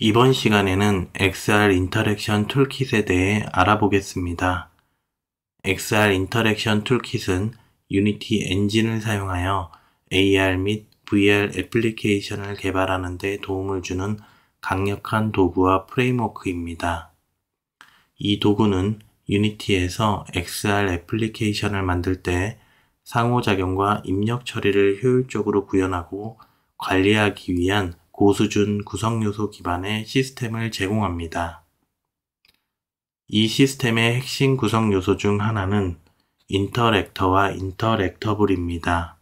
이번 시간에는 XR 인터랙션 툴킷에 대해 알아보겠습니다. XR 인터랙션 툴킷은 유니티 엔진을 사용하여 AR 및 VR 애플리케이션을 개발하는 데 도움을 주는 강력한 도구와 프레임워크입니다. 이 도구는 유니티에서 XR 애플리케이션을 만들 때 상호작용과 입력 처리를 효율적으로 구현하고 관리하기 위한 고수준 구성요소 기반의 시스템을 제공합니다. 이 시스템의 핵심 구성요소 중 하나는 인터랙터와 인터랙터블입니다.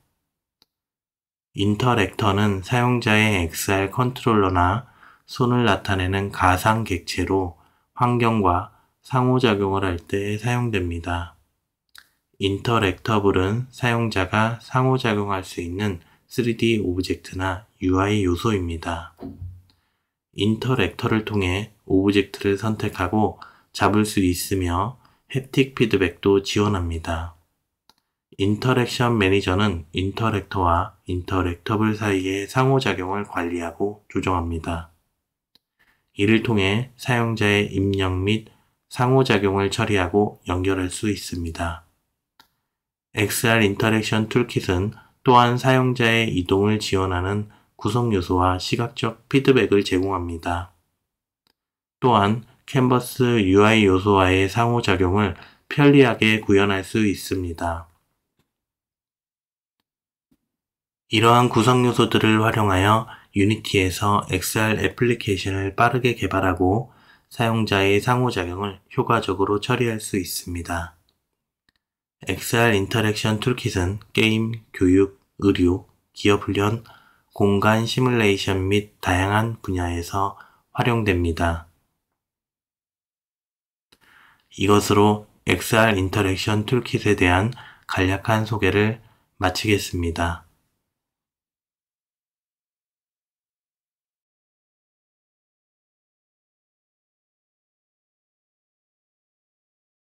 인터랙터는 사용자의 XR 컨트롤러나 손을 나타내는 가상 객체로 환경과 상호작용을 할 때 사용됩니다. 인터랙터블은 사용자가 상호작용할 수 있는 3D 오브젝트나 UI 요소입니다. 인터랙터를 통해 오브젝트를 선택하고 잡을 수 있으며 햅틱 피드백도 지원합니다. 인터랙션 매니저는 인터랙터와 인터랙터블 사이의 상호작용을 관리하고 조정합니다. 이를 통해 사용자의 입력 및 상호작용을 처리하고 연결할 수 있습니다. XR 인터랙션 툴킷은 또한 사용자의 이동을 지원하는 구성 요소와 시각적 피드백을 제공합니다. 또한 캔버스 UI 요소와의 상호작용을 편리하게 구현할 수 있습니다. 이러한 구성 요소들을 활용하여 유니티에서 XR 애플리케이션을 빠르게 개발하고 사용자의 상호작용을 효과적으로 처리할 수 있습니다. XR 인터랙션 툴킷은 게임, 교육, 의료, 기업훈련, 공간 시뮬레이션 및 다양한 분야에서 활용됩니다. 이것으로 XR 인터랙션 툴킷에 대한 간략한 소개를 마치겠습니다.